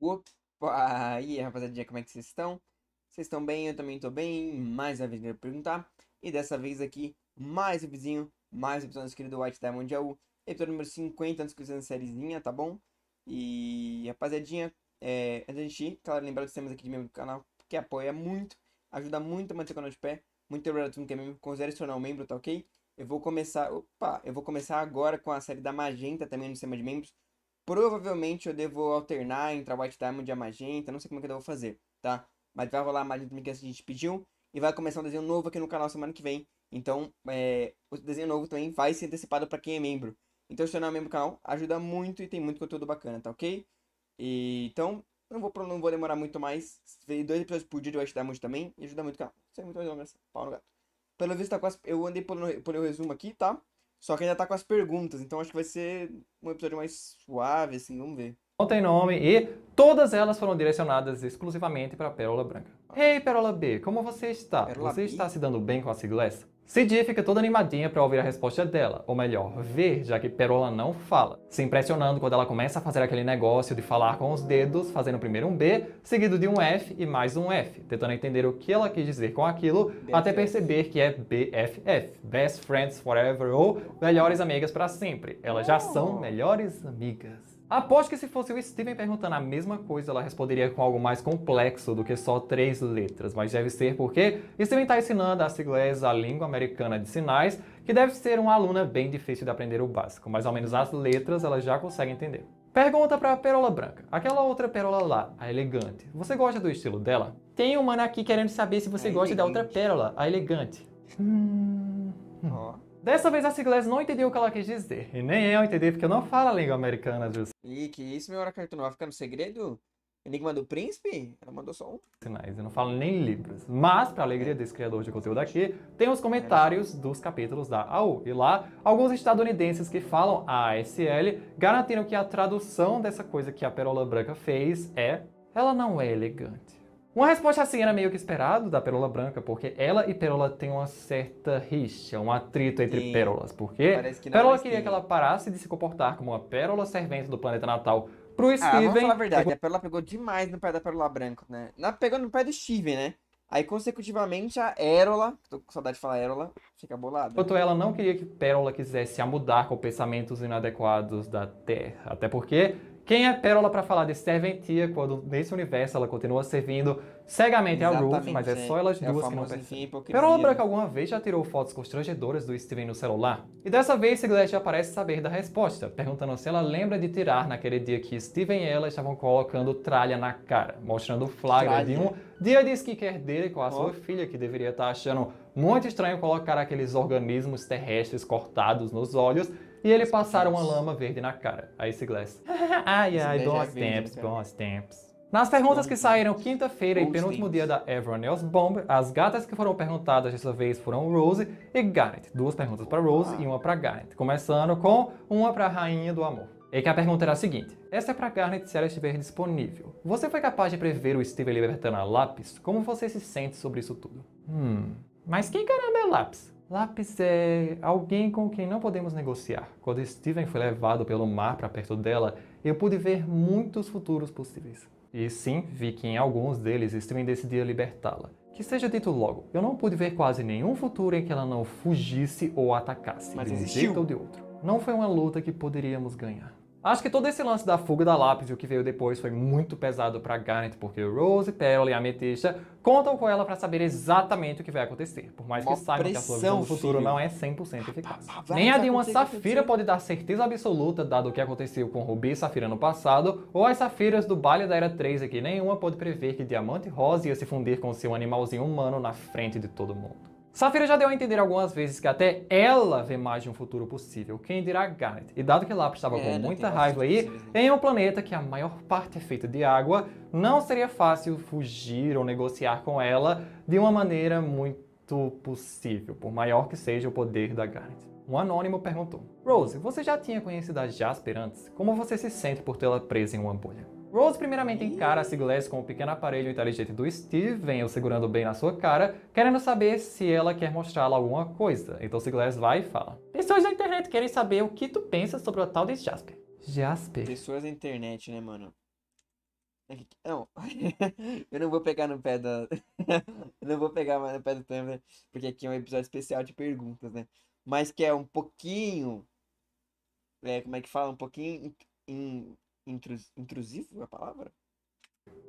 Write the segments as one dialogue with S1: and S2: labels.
S1: Opa! E aí, rapaziadinha, como é que vocês estão? Vocês estão bem? Eu também estou bem. Mais uma vez quero perguntar. E dessa vez aqui, mais um vizinho, mais um episódio querido White Diamond AU. Episódio número 50, antes que usando sériezinha, tá bom? E, rapaziadinha, é, antes gente ir, claro, lembrar que temas aqui de membro do canal, que apoia muito, ajuda muito a manter o canal de pé. Muito obrigado a todo mundo que é membro, considere se tornar um membro, tá ok? Eu vou começar, opa, eu vou começar agora com a série da Magenta também no sistema de membros. Provavelmente eu devo alternar entre a White Diamond e a Magenta, não sei como é que eu vou fazer, tá? Mas vai rolar a Magenta que a gente pediu e vai começar um desenho novo aqui no canal semana que vem. Então, é, o desenho novo também vai ser antecipado para quem é membro. Então, se tornar é membro do canal ajuda muito e tem muito conteúdo bacana, tá ok? E, então, não vou, não vou demorar muito mais. Vem Dois episódios por dia de White Diamond também. E ajuda muito o canal. Isso é muito legal, né? pau no gato. Pelo visto, tá quase... Eu andei por, por um resumo aqui, tá? Só que ainda tá com as perguntas, então acho que vai ser um episódio mais suave, assim, vamos ver.
S2: Não tem nome e todas elas foram direcionadas exclusivamente para Pérola Branca. Ah. Ei, hey, Pérola B, como você está? Pérola você B? está se dando bem com a sigla essa? Cidinha fica toda animadinha para ouvir a resposta dela, ou melhor, ver, já que Perola não fala, se impressionando quando ela começa a fazer aquele negócio de falar com os dedos, fazendo primeiro um B, seguido de um F e mais um F, tentando entender o que ela quis dizer com aquilo, BFF. até perceber que é BFF, Best Friends Forever, ou Melhores Amigas para Sempre. Elas já oh. são melhores amigas. Aposto que se fosse o Steven perguntando a mesma coisa, ela responderia com algo mais complexo do que só três letras, mas deve ser porque Steven está ensinando a inglês a língua americana de sinais, que deve ser uma aluna bem difícil de aprender o básico, mas ao menos as letras ela já consegue entender. Pergunta para a Perola Branca. Aquela outra Perola lá, a elegante, você gosta do estilo dela? Tem um mano aqui querendo saber se você a gosta elegante. da outra Pérola, a elegante. Hum... Dessa vez a Sigles não entendeu o que ela quis dizer. E nem eu entendi, porque eu não falo a língua americana, Jus.
S1: Ih, que isso, meu Aracatu, não vai ficar no segredo? Enigma do Príncipe? Ela mandou só um.
S2: Sinais, eu não falo nem livros. Mas, para alegria é. desse criador de conteúdo aqui, tem os comentários dos capítulos da AU. E lá, alguns estadunidenses que falam ASL garantiram que a tradução dessa coisa que a Perola Branca fez é: ela não é elegante. Uma resposta assim era meio que esperado da Pérola Branca, porque ela e Pérola têm uma certa rixa, um atrito entre Sim. Pérolas, porque que Pérola é queria tem. que ela parasse de se comportar como uma Pérola servente do planeta natal pro Steven. Ah, vamos falar a verdade, tipo a
S1: Pérola pegou demais no pé da Pérola Branca, né? Na, pegou no pé do Steven, né? Aí, consecutivamente, a Érola, tô com saudade de falar Érola, fica bolada. Enquanto ela não
S2: queria que Pérola quisesse a mudar com pensamentos inadequados da Terra. Até porque quem é Pérola para falar de serventia quando nesse universo ela continua servindo cegamente Exatamente, a Ruth, mas é só é. elas é duas é que não
S1: percebem. Pérola
S2: Branca alguma vez já tirou fotos constrangedoras do Steven no celular? E dessa vez Celeste já parece saber da resposta, perguntando se ela lembra de tirar naquele dia que Steven e ela estavam colocando tralha na cara, mostrando o flagra de um dia de skincare dele com a oh. sua filha, que deveria estar tá achando muito estranho colocar aqueles organismos terrestres cortados nos olhos e ele passaram uma lama verde na cara. Aí esse Glass. ai, ai, é bons tempos, bons tempos. Nas perguntas que saíram quinta-feira e penúltimo dia da Everyone Else Bomb, as gatas que foram perguntadas dessa vez foram Rose e Garnet. Duas perguntas para Rose e uma para Garnet. Começando com uma para a Rainha do Amor. E é que a pergunta era a seguinte: essa é para Garnet se ela estiver disponível. Você foi capaz de prever o Steven libertando a lápis? Como você se sente sobre isso tudo? Hum, mas quem caramba é lápis? Lápis é alguém com quem não podemos negociar. Quando Steven foi levado pelo mar para perto dela, eu pude ver muitos futuros possíveis. E sim, vi que em alguns deles Steven decidia libertá-la. Que seja dito logo, eu não pude ver quase nenhum futuro em que ela não fugisse ou atacasse, Mas de um existiu. jeito ou de outro. Não foi uma luta que poderíamos ganhar. Acho que todo esse lance da fuga da lápis e o que veio depois foi muito pesado para Garnet, porque Rose, Pearl e Ametista contam com ela para saber exatamente o que vai acontecer, por mais que saibam pressão, que a sua visão do futuro filho. não é 100% é eficaz. Vai, vai, Nem a de uma Safira pode dar certeza absoluta, dado o que aconteceu com Rubi e Safira no passado, ou as Safiras do baile da Era 3 aqui, nenhuma pode prever que Diamante Rosa ia se fundir com seu animalzinho humano na frente de todo mundo. Safira já deu a entender algumas vezes que até ela vê mais de um futuro possível, quem dirá Garnet. E dado que Lapis estava é, com muita raiva aí, né? em um planeta que a maior parte é feita de água, não seria fácil fugir ou negociar com ela de uma maneira muito possível, por maior que seja o poder da Garnet. Um anônimo perguntou: Rose, você já tinha conhecido a Jasper antes? Como você se sente por tê-la presa em uma bolha? Rose primeiramente encara a Glass com o pequeno aparelho inteligente do Steven, o segurando bem na sua cara, querendo saber se ela quer mostrá-la alguma coisa. Então Glass vai e fala. Pessoas da internet querem saber
S1: o que tu pensa sobre o tal de Jasper.
S2: Jasper?
S1: Pessoas da internet, né, mano? É não, eu não vou pegar no pé da. eu não vou pegar mais no pé do Tumblr, porque aqui é um episódio especial de perguntas, né? Mas que é um pouquinho. É, como é que fala? Um pouquinho. Em, intrus, intrusivo, é a palavra?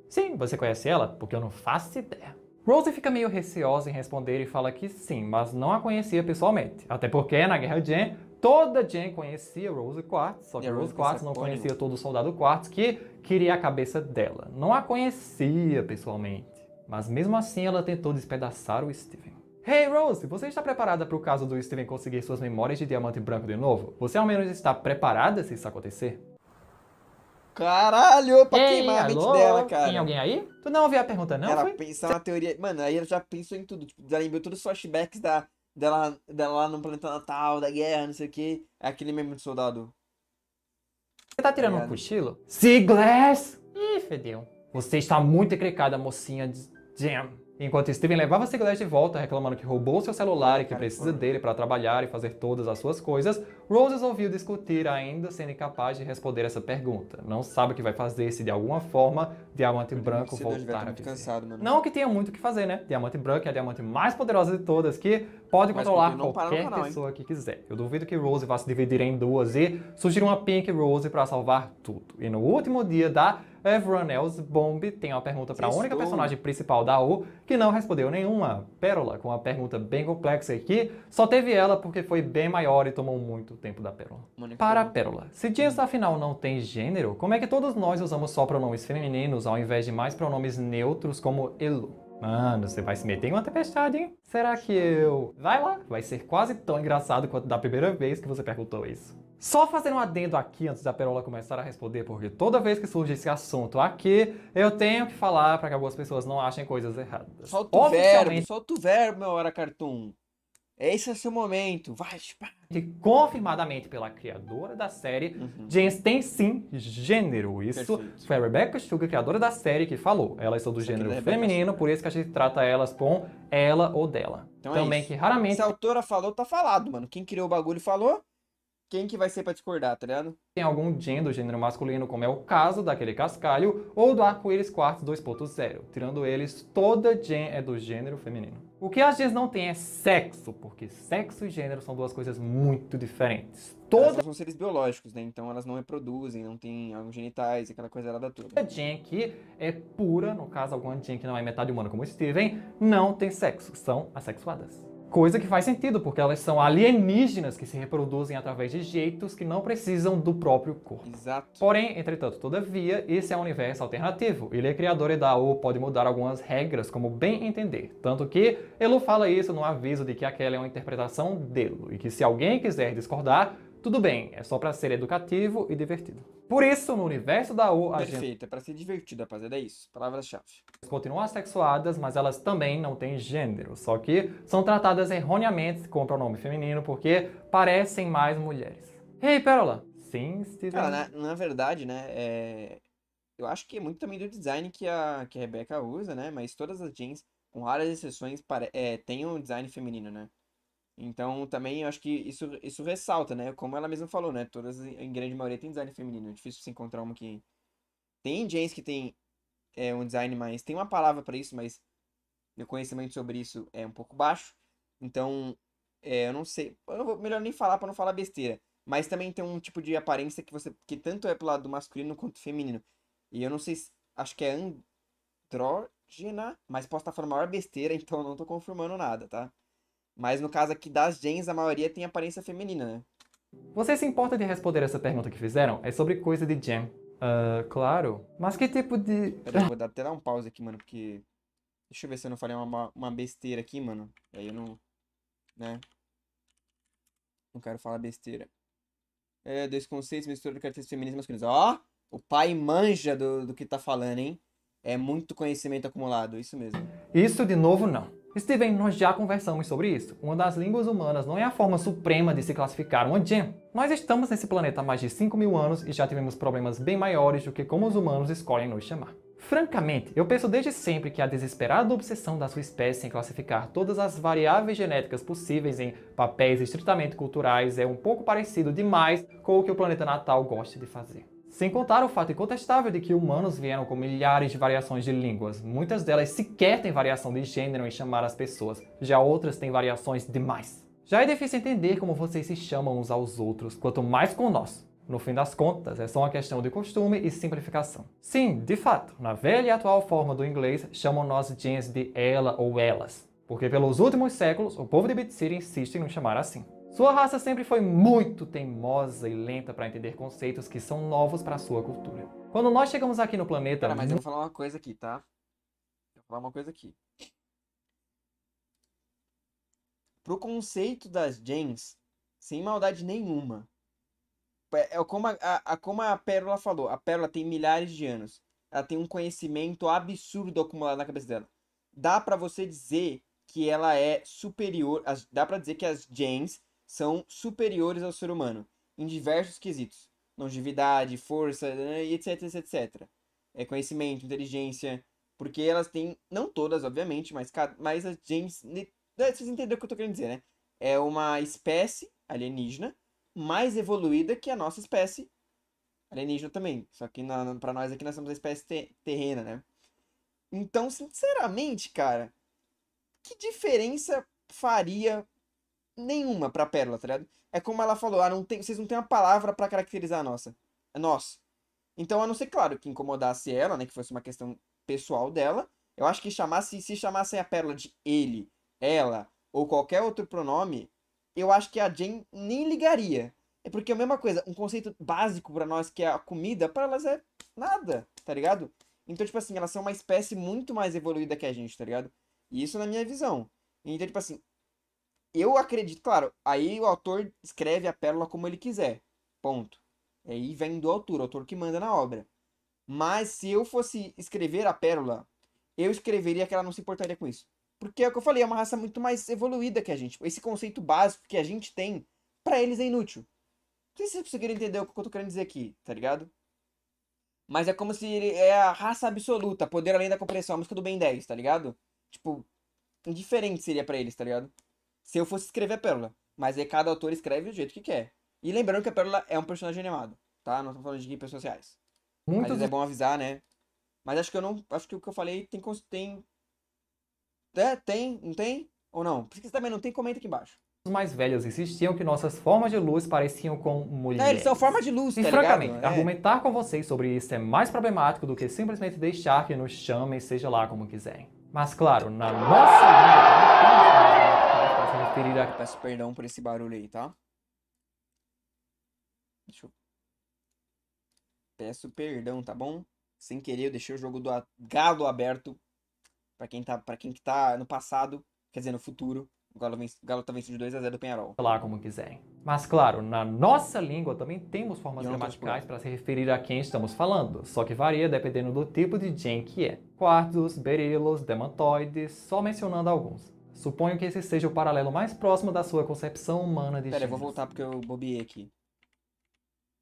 S2: Sim, você conhece ela? Porque eu não faço ideia.
S1: Rose fica meio receosa em
S2: responder e fala que sim, mas não a conhecia pessoalmente. Até porque na Guerra de Jen, toda Jen conhecia Rose Quartz, só que Rose, Rose Quartz não conhecia todo o soldado Quartz que queria a cabeça dela. Não a conhecia pessoalmente, mas mesmo assim ela tentou despedaçar o Steven. Hey Rose, você está preparada para o caso do Steven conseguir suas memórias de diamante branco de novo? Você ao menos está preparada se isso acontecer?
S1: Caralho, pra Ei, queimar alô? a mente dela, cara. Tem alguém aí? Tu não ouviu a pergunta, não? Ela foi? pensa na teoria. Mano, aí ela já pensou em tudo. Tipo, lembrou todos os flashbacks da, dela, dela lá no planeta Natal, da guerra, não sei o quê. É aquele mesmo soldado.
S2: Você tá tirando é, um cochilo? Siglas! Ih, fedeu. Você está muito encrecada, mocinha de Jam. Enquanto Steven levava as seguranças de volta, reclamando que roubou seu celular e que precisa dele para trabalhar e fazer todas as suas coisas, Rose ouviu discutir, ainda sendo incapaz de responder essa pergunta. Não sabe o que vai fazer se de alguma forma Diamante Branco voltar a cansado, mano. Não que tenha muito o que fazer, né? Diamante Branco é a diamante mais poderosa de todas que pode Mas controlar qualquer canal, pessoa hein? que quiser. Eu duvido que Rose vá se dividir em duas e surgir uma Pink Rose para salvar tudo. E no último dia da Everyone Else Bomb tem uma pergunta para a única personagem principal da U que não respondeu nenhuma. Pérola, com uma pergunta bem complexa aqui, só teve ela porque foi bem maior e tomou muito tempo da Pérola. Monica. Para a Pérola, se dias afinal não tem gênero, como é que todos nós usamos só pronomes femininos ao invés de mais pronomes neutros como elu? Mano, você vai se meter em uma tempestade, hein? Será que eu. Vai lá, vai ser quase tão engraçado quanto da primeira vez que você perguntou isso. Só fazendo um adendo aqui antes da Perola começar a responder, porque toda vez que surge esse assunto aqui, eu tenho que falar para que algumas pessoas não achem coisas erradas. Solta o verbo,
S1: solta o verbo, meu hora cartoon. Esse é o seu momento, vai, pá. Confirmadamente
S2: pela criadora da série, uhum. James tem sim gênero. Isso Perfeito. foi a Rebecca Sugar, criadora da série, que falou. Elas é são do Essa gênero é feminino, por isso que a gente trata elas com ela ou dela. Então é Também é que raramente. Se a
S1: autora falou, tá falado, mano. Quem criou o bagulho falou,
S2: quem que vai ser para discordar, tá ligado? Tem algum gen do gênero masculino, como é o caso daquele cascalho, ou do arco-íris quartz 2.0. Tirando eles, toda gen é do gênero feminino. O que às vezes não tem é sexo, porque sexo e gênero são duas coisas muito diferentes.
S1: Todas elas são seres biológicos, né? Então elas não reproduzem, não têm órgãos genitais, aquela coisa da tudo. A
S2: gen que é pura, no caso alguma gen que não é metade humana como Steven, não tem sexo, são assexuadas. Coisa que faz sentido, porque elas são alienígenas que se reproduzem através de jeitos que não precisam do próprio corpo. Exato. Porém, entretanto, todavia, esse é um universo alternativo. Ele é criador e Daou pode mudar algumas regras, como bem entender. Tanto que Elo fala isso no aviso de que aquela é uma interpretação dele, e que se alguém quiser discordar, tudo bem, é só para ser educativo e divertido. Por isso, no universo da U, a Perfeito, gente... Perfeito, é pra ser divertido, rapaziada, é isso. Palavras-chave. Continuam assexuadas, mas elas também não têm gênero, só que são tratadas erroneamente com o pronome feminino porque parecem mais mulheres. Ei, hey, Pérola! Sim, Steven? Cara, na,
S1: na verdade, né, é... eu acho que é muito também do design que a, que a Rebeca usa, né, mas todas as jeans, com raras exceções, pare... é, têm um design feminino, né? Então, também eu acho que isso, isso ressalta, né? Como ela mesma falou, né? Todas, em grande maioria, tem design feminino. É difícil você encontrar uma que. Tem jeans que tem é, um design mais. Tem uma palavra para isso, mas meu conhecimento sobre isso é um pouco baixo. Então, é, eu não sei. Eu não vou, melhor nem falar para não falar besteira. Mas também tem um tipo de aparência que você. que tanto é pro lado do masculino quanto feminino. E eu não sei se. Acho que é andrógena, mas posso estar falando a maior besteira, então eu não tô confirmando nada, tá? Mas no caso aqui das gens, a maioria tem aparência feminina, né? Você
S2: se importa de responder essa pergunta que fizeram? É sobre coisa de gen. Uh, claro.
S1: Mas que tipo de... Peraí, vou até dar um pause aqui, mano, porque... Deixa eu ver se eu não falei uma, uma besteira aqui, mano. E aí eu não... Né? Não quero falar besteira. É, dois conceitos, mistura de características femininas e masculinas. Ó! o pai manja do, do que tá falando, hein? É muito conhecimento acumulado, isso mesmo.
S2: Isso de novo não. Steven, nós já conversamos sobre isso. Uma das línguas humanas não é a forma suprema de se classificar uma gem. Nós estamos nesse planeta há mais de 5 mil anos e já tivemos problemas bem maiores do que como os humanos escolhem nos chamar. Francamente, eu penso desde sempre que a desesperada obsessão da sua espécie em classificar todas as variáveis genéticas possíveis em papéis estritamente culturais é um pouco parecido demais com o que o planeta natal gosta de fazer. Sem contar o fato incontestável de que humanos vieram com milhares de variações de línguas. Muitas delas sequer têm variação de gênero em chamar as pessoas, já outras têm variações demais. Já é difícil entender como vocês se chamam uns aos outros, quanto mais com nós. No fim das contas, é só uma questão de costume e simplificação. Sim, de fato, na velha e atual forma do inglês, chamam nós gens de ela ou elas, porque pelos últimos séculos o povo de Bitsiri insiste em nos chamar assim. Sua raça sempre foi muito teimosa e lenta para entender conceitos que são novos para sua cultura. Quando nós chegamos aqui no planeta. Cara, mas eu vou
S1: falar uma coisa aqui, tá? Eu vou falar uma coisa aqui. Pro conceito das gens, sem maldade nenhuma. É, é como a, a, como a Pérola falou. A Pérola tem milhares de anos. Ela tem um conhecimento absurdo acumulado na cabeça dela. Dá para você dizer que ela é superior. As, dá para dizer que as gens são superiores ao ser humano em diversos quesitos: longevidade, força, etc, etc, etc. É conhecimento, inteligência, porque elas têm, não todas, obviamente, mas, mas a James. Né, vocês entenderam o que eu estou querendo dizer, né? É uma espécie alienígena mais evoluída que a nossa espécie alienígena também. Só que para nós aqui nós somos a espécie te, terrena, né? Então, sinceramente, cara, que diferença faria nenhuma pra Pérola, tá ligado? É como ela falou, ah, não tem, vocês não têm uma palavra para caracterizar a nossa. É nós. Então, a não ser, claro, que incomodasse ela, né? Que fosse uma questão pessoal dela. Eu acho que chamasse, se chamassem a Pérola de ele, ela, ou qualquer outro pronome, eu acho que a Jane nem ligaria. É porque é a mesma coisa, um conceito básico para nós, que é a comida, para elas é nada, tá ligado? Então, tipo assim, elas são uma espécie muito mais evoluída que a gente, tá ligado? E isso na minha visão. Então, tipo assim, eu acredito, claro, aí o autor escreve a pérola como ele quiser. Ponto. Aí vem do autor, o autor que manda na obra. Mas se eu fosse escrever a pérola, eu escreveria que ela não se importaria com isso. Porque é o que eu falei, é uma raça muito mais evoluída que a gente. Esse conceito básico que a gente tem, para eles é inútil. Não sei se vocês conseguiram entender o que eu tô querendo dizer aqui, tá ligado? Mas é como se ele é a raça absoluta, poder além da compreensão, a música do Ben 10, tá ligado? Tipo, indiferente seria para eles, tá ligado? se eu fosse escrever a Pérola. Mas aí cada autor escreve do jeito que quer. E lembrando que a Pérola é um personagem animado, tá? Não estamos falando de redes sociais. Muitas Mas é bom avisar, né? Mas acho que eu não. Acho que o que eu falei tem. tem... É, tem, não tem? Ou não? Porque você também não tem, comenta aqui embaixo.
S2: Os mais velhos insistiam que nossas formas de luz pareciam com mulheres. É, eles são
S1: formas de luz, e, tá E francamente, é.
S2: argumentar com vocês sobre isso é mais problemático do que simplesmente deixar que nos chamem, seja lá como quiserem. Mas claro, na nossa
S1: vida se referir a. Peço perdão por esse barulho aí, tá? Deixa eu... Peço perdão, tá bom? Sem querer, eu deixei o jogo do Galo aberto. Pra quem, tá, pra quem que tá no passado, quer dizer, no futuro. O Galo, vence, o Galo tá vencendo de 2x0 do Penharol. Falar como quiserem.
S2: Mas claro, na nossa língua também temos formas gramaticais para se referir a quem estamos falando, só que varia dependendo do tipo de gen que é. Quartos, berilos, demantoides, só mencionando alguns. Suponho que esse seja o paralelo mais próximo da sua concepção humana de Pera, Peraí, vou voltar porque eu bobiei aqui.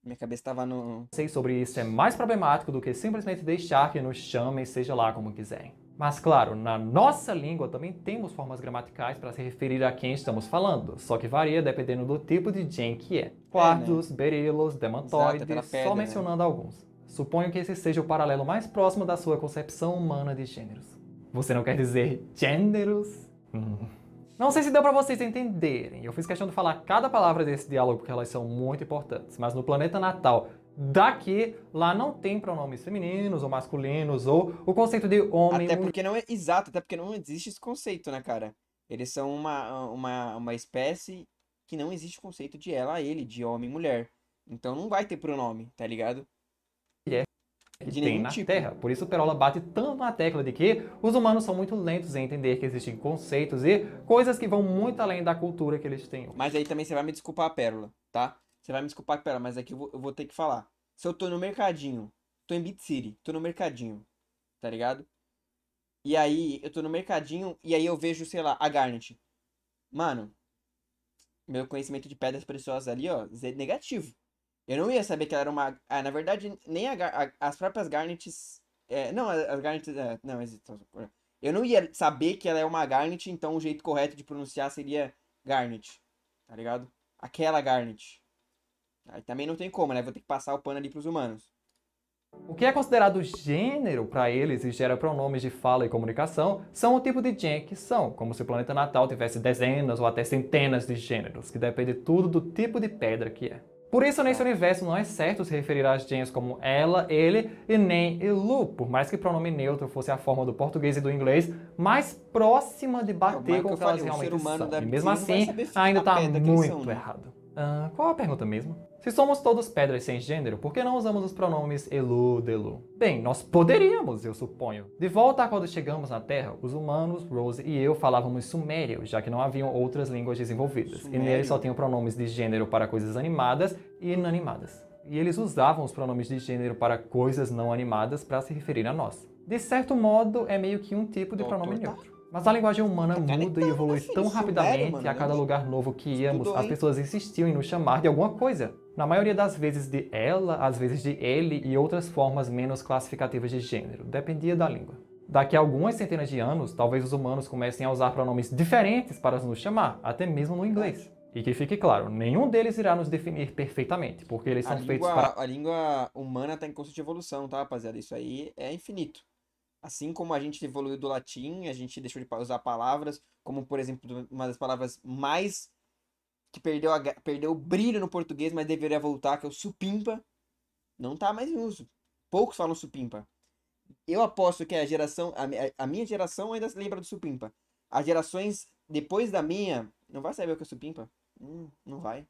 S2: Minha cabeça estava no. Sei sobre isso é mais problemático do que simplesmente deixar que nos chamem, seja lá como quiserem. Mas claro, na nossa língua também temos formas gramaticais para se referir a quem estamos falando, só que varia dependendo do tipo de gen que é. Quartos, é, né? berilos, é demantoides, Exato, pedra, só né? mencionando né? alguns. Suponho que esse seja o paralelo mais próximo da sua concepção humana de gêneros. Você não quer dizer gêneros? Não sei se deu para vocês entenderem. Eu fiz questão de falar cada palavra desse diálogo porque elas são muito importantes. Mas no planeta natal daqui, lá não tem pronomes femininos ou masculinos ou o conceito de homem. Até porque
S1: não é exato, até porque não existe esse conceito, né, cara? Eles são uma, uma, uma espécie que não existe o conceito de ela, ele, de homem e mulher. Então não vai ter pronome, tá ligado?
S2: É que de tem na tipo. Terra. Por isso, Perola bate tanto na tecla de que os humanos são muito lentos em entender que existem conceitos e coisas
S1: que vão muito além da cultura que eles têm. Mas aí também você vai me desculpar, Pérola, tá? Você vai me desculpar, Pérola, mas aqui eu vou, eu vou ter que falar. Se eu tô no mercadinho, tô em Beat City, tô no mercadinho, tá ligado? E aí eu tô no mercadinho e aí eu vejo, sei lá, a Garnet. Mano, meu conhecimento de pedras preciosas ali, ó, negativo. Eu não ia saber que ela era uma. Ah, na verdade, nem a, a, as próprias Garnets. É, não, as Garnets. É, não, então, eu não ia saber que ela é uma Garnet, então o jeito correto de pronunciar seria Garnet. Tá ligado? Aquela Garnet. Aí também não tem como, né? Vou ter que passar o pano ali pros humanos.
S2: O que é considerado gênero para eles e gera pronomes de fala e comunicação são o tipo de gen que são, como se o planeta natal tivesse dezenas ou até centenas de gêneros, que depende tudo do tipo de pedra que é. Por isso, nesse universo, não é certo se referir às gêneros como ela, ele e nem ilu, por mais que o pronome neutro fosse a forma do português e do inglês mais próxima de bater é, com o que elas realmente são. E mesmo assim, ainda está é muito né? errado. Ah, qual a pergunta mesmo? Se somos todos pedras sem gênero, por que não usamos os pronomes elu, delu? Bem, nós poderíamos, eu suponho. De volta a quando chegamos na Terra, os humanos, Rose e eu falávamos sumério, já que não haviam outras línguas desenvolvidas. Sumério. E neles só tinham pronomes de gênero para coisas animadas e inanimadas. E eles usavam os pronomes de gênero para coisas não animadas para se referir a nós. De certo modo, é meio que um tipo de Doutor, pronome tá? neutro. Mas a linguagem humana tá muda e então, evolui assim, tão rapidamente velho, mano, a é cada lugar novo que íamos, as pessoas insistiam em nos chamar de alguma coisa. Na maioria das vezes de ela, às vezes de ele e outras formas menos classificativas de gênero, dependia da língua. Daqui a algumas centenas de anos, talvez os humanos comecem a usar pronomes diferentes para nos chamar, até mesmo no inglês. E que fique claro, nenhum deles irá nos definir perfeitamente, porque eles são feitos para.
S1: A língua humana está em constante evolução, tá, rapaziada? Isso aí é infinito. Assim como a gente evoluiu do latim, a gente deixou de usar palavras, como por exemplo, uma das palavras mais que perdeu, a, perdeu o brilho no português, mas deveria voltar, que é o supimpa, não está mais em uso. Poucos falam supimpa. Eu aposto que a geração, a, a minha geração ainda se lembra do supimpa. As gerações depois da minha não vai saber o que é supimpa. Hum, não vai.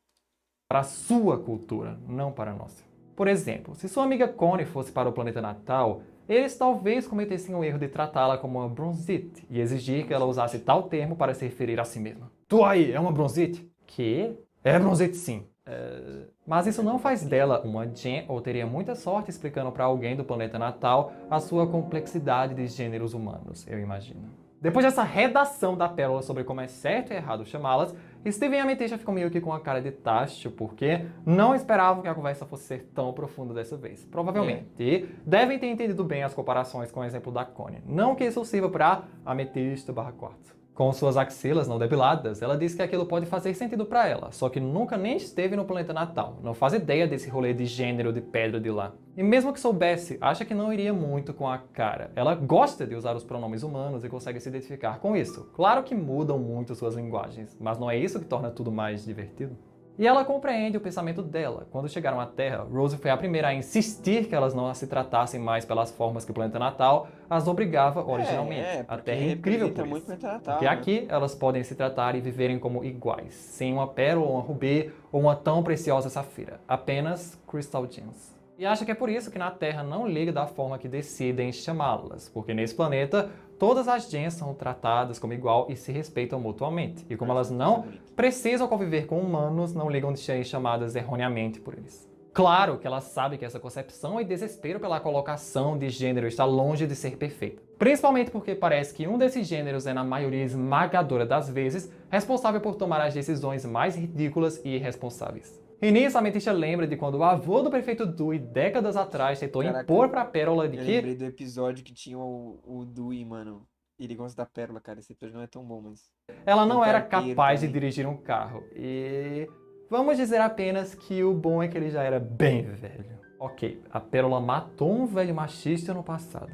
S2: Para a sua cultura, não para a nossa. Por exemplo, se sua amiga Connie fosse para o planeta natal, eles talvez cometessem o erro de tratá-la como uma bronzite e exigir que ela usasse tal termo para se referir a si mesma. Tu aí, é uma bronzite? Que? É bronzite sim. Uh... Mas isso não faz dela uma Jen ou teria muita sorte explicando para alguém do planeta natal a sua complexidade de gêneros humanos, eu imagino. Depois dessa redação da pérola sobre como é certo e errado chamá-las, Steven e Ametista ficam meio que com a cara de tacho, porque não esperavam que a conversa fosse ser tão profunda dessa vez. Provavelmente. É. Devem ter entendido bem as comparações com o exemplo da Connie. Não que isso sirva para Ametista barra quarto com suas axilas não depiladas, ela diz que aquilo pode fazer sentido para ela, só que nunca nem esteve no planeta natal, não faz ideia desse rolê de gênero de pedra de lá. E mesmo que soubesse, acha que não iria muito com a cara. Ela gosta de usar os pronomes humanos e consegue se identificar com isso. Claro que mudam muito suas linguagens, mas não é isso que torna tudo mais divertido? E ela compreende o pensamento dela. Quando chegaram à Terra, Rose foi a primeira a insistir que elas não se tratassem mais pelas formas que o planeta natal as obrigava é, originalmente. É, é, a Terra é incrível por
S1: isso. porque né? aqui
S2: elas podem se tratar e viverem como iguais, sem uma pérola, uma rubê ou uma tão preciosa safira. Apenas Crystal Gems. E acha que é por isso que na Terra não liga da forma que decidem chamá-las, porque nesse planeta todas as gens são tratadas como igual e se respeitam mutuamente. E como elas não precisam conviver com humanos, não ligam de gens chamadas erroneamente por eles. Claro que ela sabe que essa concepção e desespero pela colocação de gênero está longe de ser perfeita. Principalmente porque parece que um desses gêneros é, na maioria esmagadora das vezes, responsável por tomar as decisões mais ridículas e irresponsáveis. E nisso a Metista lembra de quando o avô do prefeito Dui, décadas atrás, tentou Caraca, impor pra Pérola de eu que... Eu lembrei
S1: do episódio que tinha o, o Dui, mano. Ele gosta da Pérola, cara. Esse episódio não é tão bom, mas... Ela não era capaz também. de dirigir um carro. E...
S2: Vamos dizer apenas que o bom é que ele já era bem velho. Ok, a Pérola matou um velho machista no passado.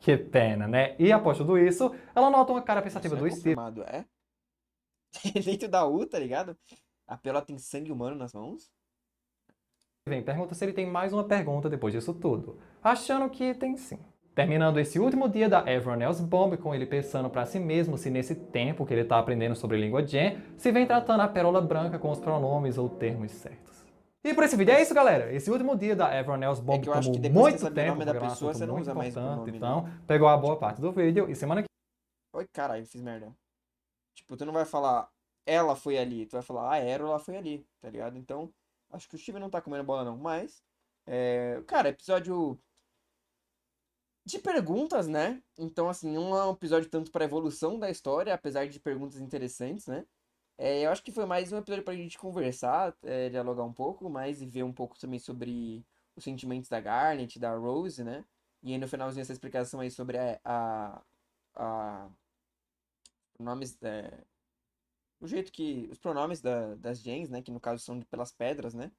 S2: Que pena, né? E após tudo isso,
S1: ela nota uma cara pensativa isso é do é Steve. É? Eleito da U, tá ligado? A Pérola tem sangue humano nas mãos?
S2: Vem, pergunta se ele tem mais uma pergunta depois disso tudo. Achando que tem sim. Terminando esse último dia da Evronels Bomb, com ele pensando para si mesmo se nesse tempo que ele está aprendendo sobre língua Jen, se vem tratando a Pérola Branca com os pronomes ou termos certos. E por esse vídeo é isso, galera. Esse último dia da Evronels é Bomb é muito tempo, nome da pessoa, você não usa mais nome, né? então né? pegou a boa parte do vídeo e semana que...
S1: Oi, caralho, fiz merda. Tipo, tu não vai falar ela foi ali. Tu vai falar, ah, Erola ela foi ali, tá ligado? Então, acho que o time não tá comendo bola, não. Mas, é, cara, episódio de perguntas, né? Então, assim, não é um episódio tanto pra evolução da história, apesar de perguntas interessantes, né? É, eu acho que foi mais um episódio pra gente conversar, é, dialogar um pouco mais e ver um pouco também sobre os sentimentos da Garnet, da Rose, né? E aí no finalzinho essa explicação aí sobre a. a, a nomes. É, o jeito que. Os pronomes da, das gens, né? Que no caso são pelas pedras, né?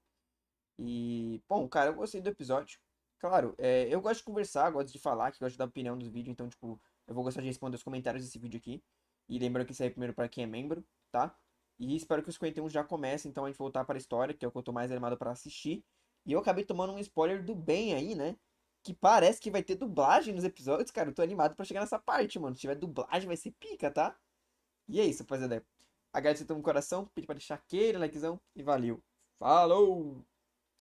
S1: E, bom, cara, eu gostei do episódio. Claro, é, eu gosto de conversar, gosto de falar, que gosto de dar opinião dos vídeos, então, tipo, eu vou gostar de responder os comentários desse vídeo aqui. E lembrando que isso aí é primeiro para quem é membro, tá? E espero que os 51 já comecem, então a gente voltar para a história, que é o que eu tô mais animado para assistir. E eu acabei tomando um spoiler do bem aí, né? Que parece que vai ter dublagem nos episódios, cara. Eu tô animado para chegar nessa parte, mano. Se tiver dublagem, vai ser pica, tá? E é isso, rapaziada. Agradecer todo o coração, pedi para deixar aquele likezão e valeu. Falou!